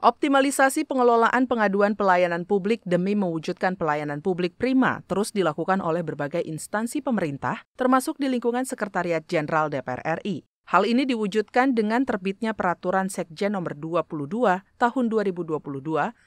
Optimalisasi pengelolaan pengaduan pelayanan publik demi mewujudkan pelayanan publik prima terus dilakukan oleh berbagai instansi pemerintah, termasuk di lingkungan Sekretariat Jenderal DPR RI. Hal ini diwujudkan dengan terbitnya Peraturan Sekjen Nomor 22 Tahun 2022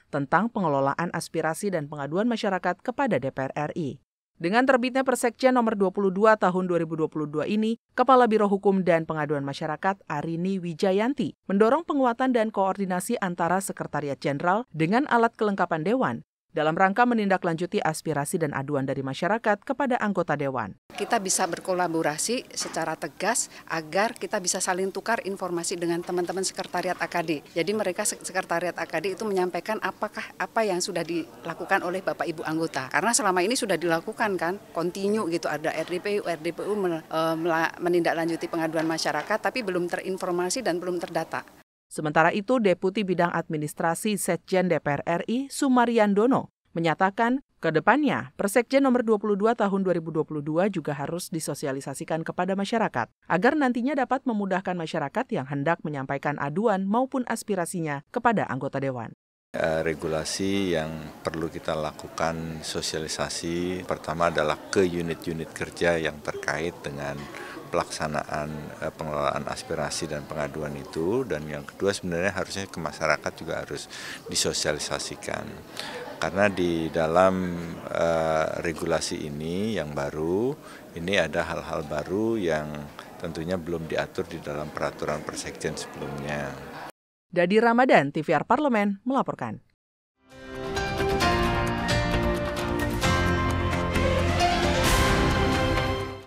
tentang pengelolaan aspirasi dan pengaduan masyarakat kepada DPR RI. Dengan terbitnya Persekjen nomor 22 tahun 2022 ini, Kepala Biro Hukum dan Pengaduan Masyarakat Arini Wijayanti mendorong penguatan dan koordinasi antara Sekretariat Jenderal dengan alat kelengkapan Dewan dalam rangka menindaklanjuti aspirasi dan aduan dari masyarakat kepada anggota dewan. Kita bisa berkolaborasi secara tegas agar kita bisa saling tukar informasi dengan teman-teman sekretariat AKD. Jadi mereka sekretariat AKD itu menyampaikan apakah apa yang sudah dilakukan oleh Bapak Ibu anggota. Karena selama ini sudah dilakukan kan, kontinu gitu ada RDPU, RDPU eh, menindaklanjuti pengaduan masyarakat tapi belum terinformasi dan belum terdata. Sementara itu, Deputi Bidang Administrasi Setjen DPR RI, Dono, menyatakan kedepannya Persekjen nomor 22 tahun 2022 juga harus disosialisasikan kepada masyarakat agar nantinya dapat memudahkan masyarakat yang hendak menyampaikan aduan maupun aspirasinya kepada anggota dewan eh, regulasi yang perlu kita lakukan sosialisasi pertama adalah ke unit-unit kerja yang terkait dengan pelaksanaan eh, pengelolaan aspirasi dan pengaduan itu dan yang kedua sebenarnya harusnya ke masyarakat juga harus disosialisasikan karena di dalam uh, regulasi ini yang baru ini ada hal-hal baru yang tentunya belum diatur di dalam peraturan persekjen sebelumnya. Dadi Ramadan, TVR Parlemen melaporkan.